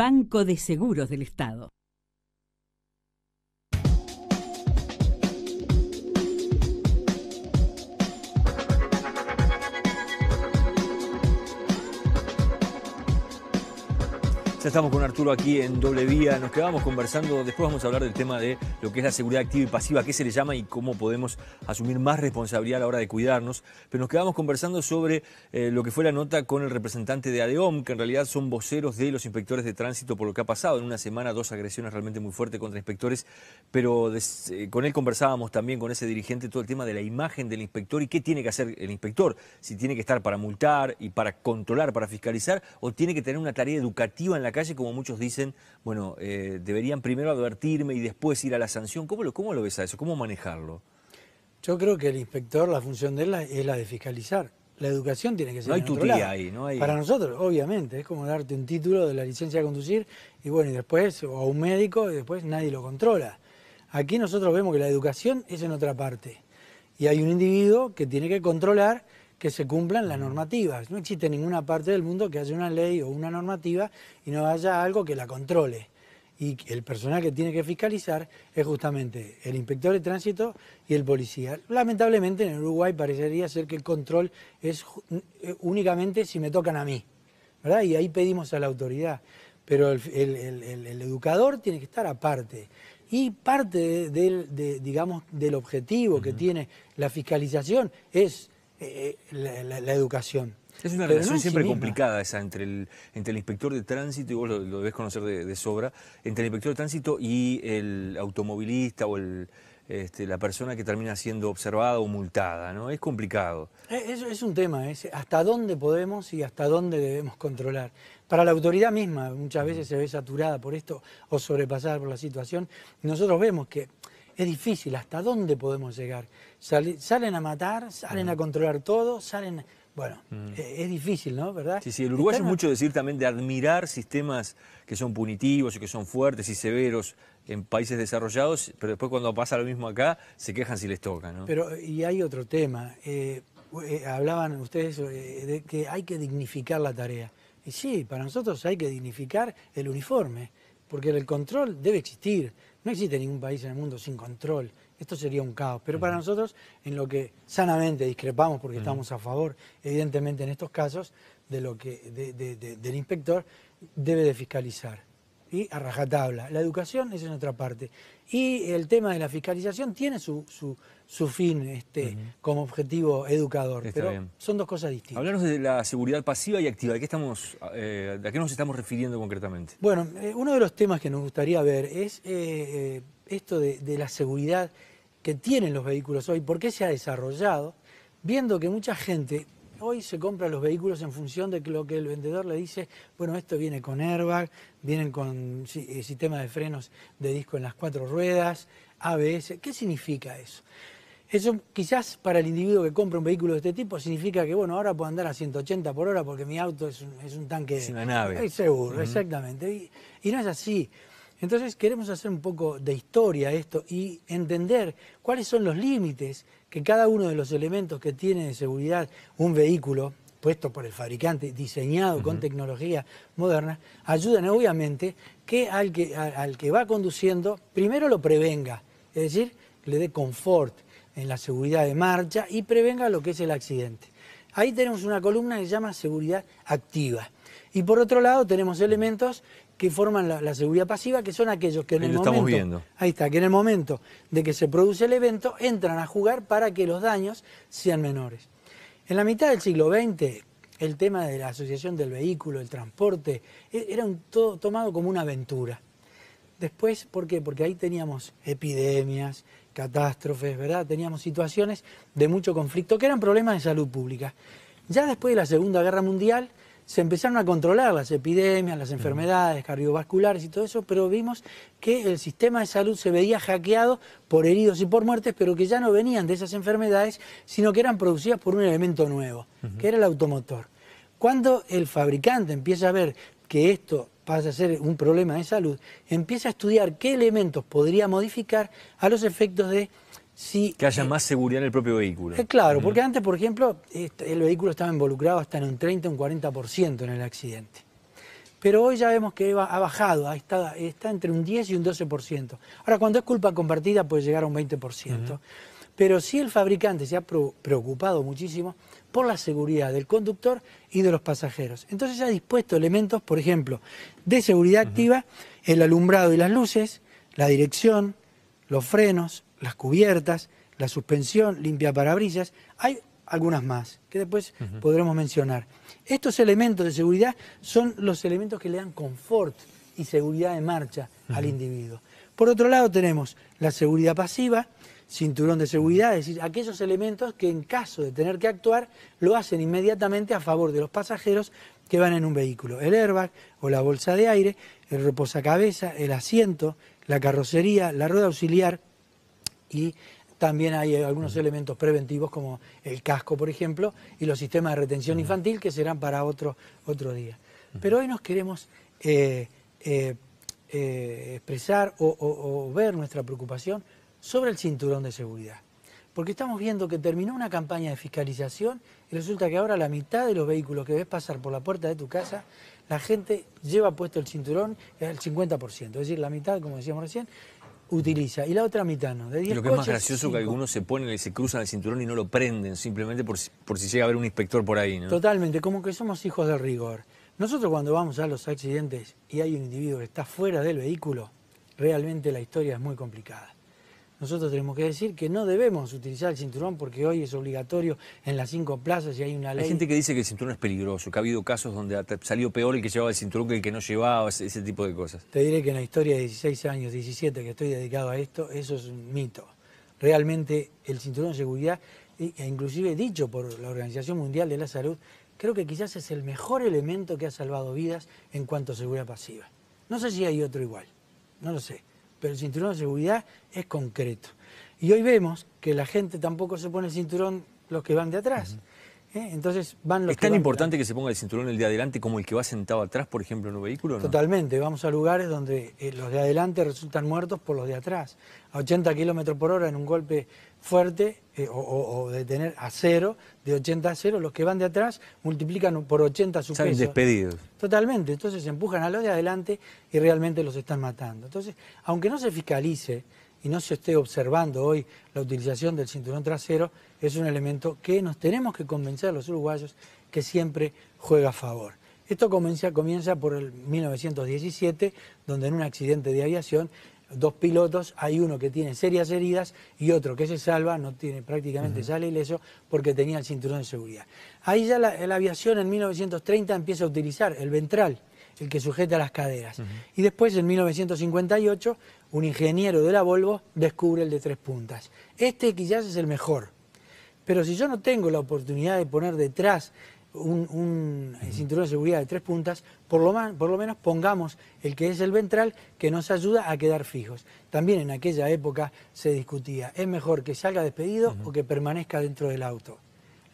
Banco de Seguros del Estado. estamos con Arturo aquí en doble vía. Nos quedamos conversando. Después vamos a hablar del tema de lo que es la seguridad activa y pasiva, qué se le llama y cómo podemos asumir más responsabilidad a la hora de cuidarnos. Pero nos quedamos conversando sobre eh, lo que fue la nota con el representante de ADEOM, que en realidad son voceros de los inspectores de tránsito por lo que ha pasado. En una semana, dos agresiones realmente muy fuertes contra inspectores. Pero eh, con él conversábamos también con ese dirigente todo el tema de la imagen del inspector y qué tiene que hacer el inspector. Si tiene que estar para multar y para controlar, para fiscalizar, o tiene que tener una tarea educativa en la calle, como muchos dicen, bueno, eh, deberían primero advertirme y después ir a la sanción. ¿Cómo lo, ¿Cómo lo ves a eso? ¿Cómo manejarlo? Yo creo que el inspector, la función de él es la de fiscalizar. La educación tiene que ser. No hay ahí, Para nosotros, obviamente, es como darte un título de la licencia de conducir y bueno, y después, o a un médico, y después nadie lo controla. Aquí nosotros vemos que la educación es en otra parte. Y hay un individuo que tiene que controlar que se cumplan las normativas. No existe ninguna parte del mundo que haya una ley o una normativa y no haya algo que la controle. Y el personal que tiene que fiscalizar es justamente el inspector de tránsito y el policía. Lamentablemente en Uruguay parecería ser que el control es eh, únicamente si me tocan a mí, ¿verdad? Y ahí pedimos a la autoridad. Pero el, educador tiene que estar aparte. Y parte del, digamos, del objetivo que tiene la fiscalización es eh, la, educación. Es una relación siempre complicada esa entre el, entre el inspector de tránsito, y vos lo, debés debes conocer de, sobra, entre el inspector de tránsito y el automovilista o este, la persona que termina siendo observada o multada, ¿no? Es complicado. Eh, es, es un tema, es hasta dónde podemos y hasta dónde debemos controlar. Para la autoridad misma, muchas veces se ve saturada por esto o sobrepasada por la situación. Nosotros vemos que es difícil, ¿hasta dónde podemos llegar? salen a matar, salen a controlar todo, salen... Bueno, e, es, difícil, ¿no? ¿Verdad? Sí, sí, el uruguayo es mucho decir también de admirar sistemas que son punitivos y que son fuertes y severos en países desarrollados, pero después cuando pasa lo mismo acá, se quejan si les toca, ¿no? Pero, y hay otro tema, eh, eh, hablaban ustedes eh, de que hay que dignificar la tarea. Y sí, para nosotros hay que dignificar el uniforme porque el control debe existir. No existe ningún país en el mundo sin control. Esto sería un caos. Pero para nosotros, en lo que sanamente discrepamos, porque estamos a favor, evidentemente en estos casos, de lo que del inspector, debe de fiscalizar y a rajatabla. La educación es en otra parte. Y el tema de la fiscalización tiene su, fin este, como objetivo educador, pero son dos cosas distintas. Hablarnos de la seguridad pasiva y activa, ¿de qué, estamos, eh, a qué nos estamos refiriendo concretamente? Bueno, eh, uno de los temas que nos gustaría ver es eh, esto de, la seguridad que tienen los vehículos hoy, por qué se ha desarrollado, viendo que mucha gente Hoy se compran los vehículos en función de lo que el vendedor le dice, bueno, esto viene con airbag, vienen con eh, sistema de frenos de disco en las cuatro ruedas, ABS. ¿Qué significa eso? Eso quizás para el individuo que compra un vehículo de este tipo significa que, bueno, ahora puedo andar a 180 por hora porque mi auto es un, es un tanque... Es una nave. seguro, exactamente. y no es así. Entonces queremos hacer un poco de historia esto y entender cuáles son los límites que cada uno de los elementos que tiene de seguridad un vehículo, puesto por el fabricante, diseñado con tecnología moderna, ayudan obviamente que al que, al que va conduciendo primero lo prevenga, es decir, le dé confort en la seguridad de marcha y prevenga lo que es el accidente. Ahí tenemos una columna que se llama seguridad activa. Y por otro lado tenemos elementos que forman la, seguridad pasiva, que son aquellos que en el momento, ahí está, que en el momento de que se produce el evento entran a jugar para que los daños sean menores. En la mitad del siglo XX, el tema de la asociación del vehículo, el transporte, e, era todo tomado como una aventura. Después, ¿por qué? Porque ahí teníamos epidemias, catástrofes, ¿verdad? Teníamos situaciones de mucho conflicto, que eran problemas de salud pública. Ya después de la Segunda Guerra Mundial, se empezaron a controlar las epidemias, las enfermedades cardiovasculares y todo eso, pero vimos que el sistema de salud se veía hackeado por heridos y por muertes, pero que ya no venían de esas enfermedades, sino que eran producidas por un elemento nuevo, que era el automotor. Cuando el fabricante empieza a ver que esto pasa a ser un problema de salud, empieza a estudiar qué elementos podría modificar a los efectos de que haya eh, más seguridad en el propio vehículo. Eh, claro, porque antes, por ejemplo, este, el vehículo estaba involucrado hasta en un 30, o un 40% en el accidente. Pero hoy ya vemos que ha bajado, está, entre un 10 y un 12%. Ahora, cuando es culpa compartida puede llegar a un 20%. Pero sí el fabricante se ha preocupado muchísimo por la seguridad del conductor y de los pasajeros. Entonces ya ha dispuesto elementos, por ejemplo, de seguridad activa, el alumbrado y las luces, la dirección, los frenos, las cubiertas, la suspensión, limpia parabrisas, hay algunas más que después podremos mencionar. Estos elementos de seguridad son los elementos que le dan confort y seguridad de marcha al individuo. Por otro lado tenemos la seguridad pasiva, cinturón de seguridad, es decir, aquellos elementos que en caso de tener que actuar lo hacen inmediatamente a favor de los pasajeros que van en un vehículo. El airbag o la bolsa de aire, el reposacabeza, el asiento, la carrocería, la rueda auxiliar, y también hay eh, algunos elementos preventivos como el casco, por ejemplo, y los sistemas de retención infantil que serán para otro, día. Pero hoy nos queremos eh, eh, expresar o, o ver nuestra preocupación sobre el cinturón de seguridad. Porque estamos viendo que terminó una campaña de fiscalización y resulta que ahora la mitad de los vehículos que ves pasar por la puerta de tu casa, la gente lleva puesto el cinturón el 50%, es decir, la mitad, como decíamos recién, utiliza y la otra mitad no. y lo que es más gracioso es que algunos se ponen, Y se cruzan el cinturón y no lo prenden, simplemente por si, por si llega a haber un inspector por ahí. ¿no? Totalmente, como que somos hijos de rigor. Nosotros cuando vamos a los accidentes y hay un individuo que está fuera del vehículo, realmente la historia es muy complicada nosotros tenemos que decir que no debemos utilizar el cinturón porque hoy es obligatorio en las cinco plazas y hay una ley. Hay gente que dice que el cinturón es peligroso, que ha habido casos donde salió peor el que llevaba el cinturón que el que no llevaba, ese tipo de cosas. Te diré que en la historia de 16 años, 17 que estoy dedicado a esto, eso es un mito. Realmente el cinturón de seguridad, e inclusive dicho por la Organización Mundial de la Salud, creo que quizás es el mejor elemento que ha salvado vidas en cuanto a seguridad pasiva. No sé si hay otro igual, no lo sé pero el cinturón de seguridad es concreto. Y hoy vemos que la gente tampoco se pone el cinturón los que van de atrás. ¿Eh? Entonces van ¿Es tan importante que se ponga el cinturón el de adelante como el que va sentado atrás, por ejemplo, en un vehículo? Totalmente. Vamos a lugares donde eh, los de adelante resultan muertos por los de atrás. A 80 kilómetros por hora en un golpe fuerte eh, o, de tener a cero, de 80 a cero, los que van de atrás multiplican por 80 su Salen despedidos. Totalmente. Entonces empujan a los de adelante y realmente los están matando. Entonces, aunque no se fiscalice y no se esté observando hoy la utilización del cinturón trasero, es un elemento que nos tenemos que convencer a los uruguayos que siempre juega a favor. Esto comienza, comienza por el 1917, donde en un accidente de aviación dos pilotos, hay uno que tiene serias heridas y otro que se salva, no tiene prácticamente sale ileso porque tenía el cinturón de seguridad. Ahí ya la, aviación en 1930 empieza a utilizar el ventral, el que sujeta las caderas. Y después en 1958 un ingeniero de la Volvo descubre el de tres puntas. Este quizás es el mejor, pero si yo no tengo la oportunidad de poner detrás un, cinturón de seguridad de tres puntas, por lo, más, por lo menos pongamos el que es el ventral que nos ayuda a quedar fijos. También en aquella época se discutía, ¿es mejor que salga despedido o que permanezca dentro del auto?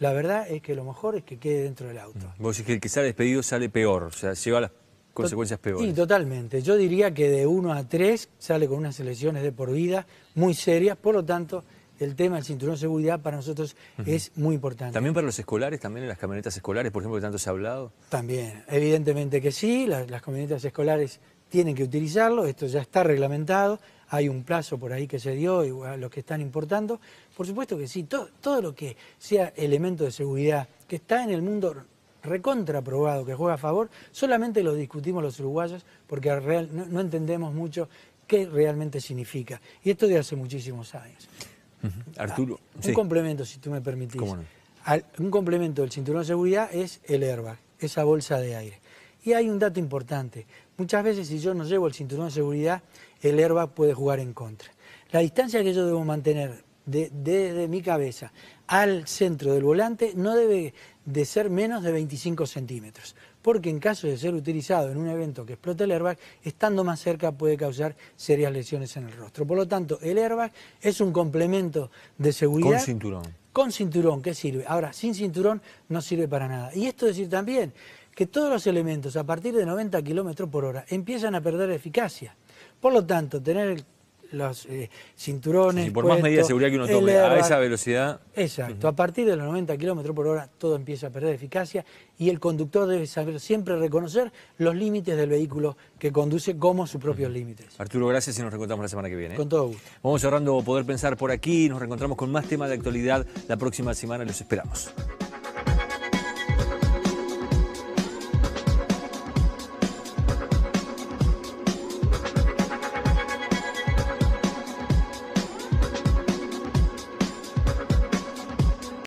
La verdad es que lo mejor es que quede dentro del auto. Vos decís que el que sale despedido sale peor, o sea, lleva las consecuencias peores. Sí, totalmente. Yo diría que de uno a tres sale con unas elecciones de por vida muy serias, por lo tanto el tema del cinturón de seguridad para nosotros es muy importante. También para los escolares, también en las camionetas escolares, por ejemplo, que tanto se ha hablado. También, evidentemente que sí, las, camionetas escolares tienen que utilizarlo, esto ya está reglamentado, hay un plazo por ahí que se dio, igual, los que están importando. Por supuesto que sí, todo, todo lo que sea elemento de seguridad que está en el mundo recontraprobado que juega a favor, solamente lo discutimos los uruguayos porque real, no, entendemos mucho qué realmente significa. Y esto de hace muchísimos años. Arturo. Ah, un complemento, si tú me permitís. un complemento del cinturón de seguridad es el airbag, esa bolsa de aire. Y hay un dato importante. Muchas veces si yo no llevo el cinturón de seguridad, el airbag puede jugar en contra. La distancia que yo debo mantener desde de, mi cabeza al centro del volante no debe de ser menos de 25 centímetros, porque en caso de ser utilizado en un evento que explote el airbag, estando más cerca puede causar serias lesiones en el rostro. Por lo tanto, el airbag es un complemento de seguridad. Con cinturón. Con cinturón, ¿qué sirve? Ahora, sin cinturón no sirve para nada. Y esto decir también que todos los elementos a partir de 90 kilómetros por hora empiezan a perder eficacia. Por lo tanto, tener el los eh, cinturones. Y por más medidas de seguridad que uno tome a esa velocidad. Exacto, a partir de los 90 kilómetros por hora todo empieza a perder eficacia y el conductor debe saber siempre reconocer los límites del vehículo que conduce como sus propios límites. Arturo, gracias y nos reencontramos la semana que viene. ¿eh? Con todo gusto. Vamos cerrando Poder Pensar por aquí, nos reencontramos con más temas de actualidad la próxima semana, los esperamos.